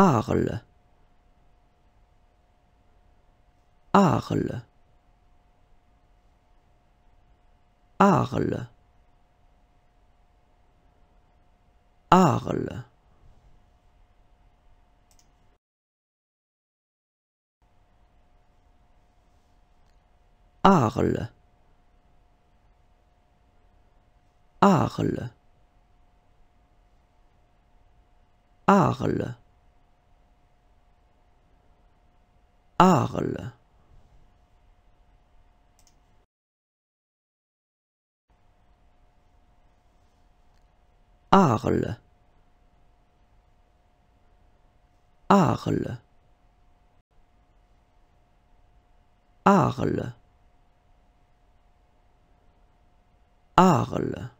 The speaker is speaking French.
Arles. Arles. Arles. Arles. Arles. Arles. Arles. Arles. Arles. Arles. Arles.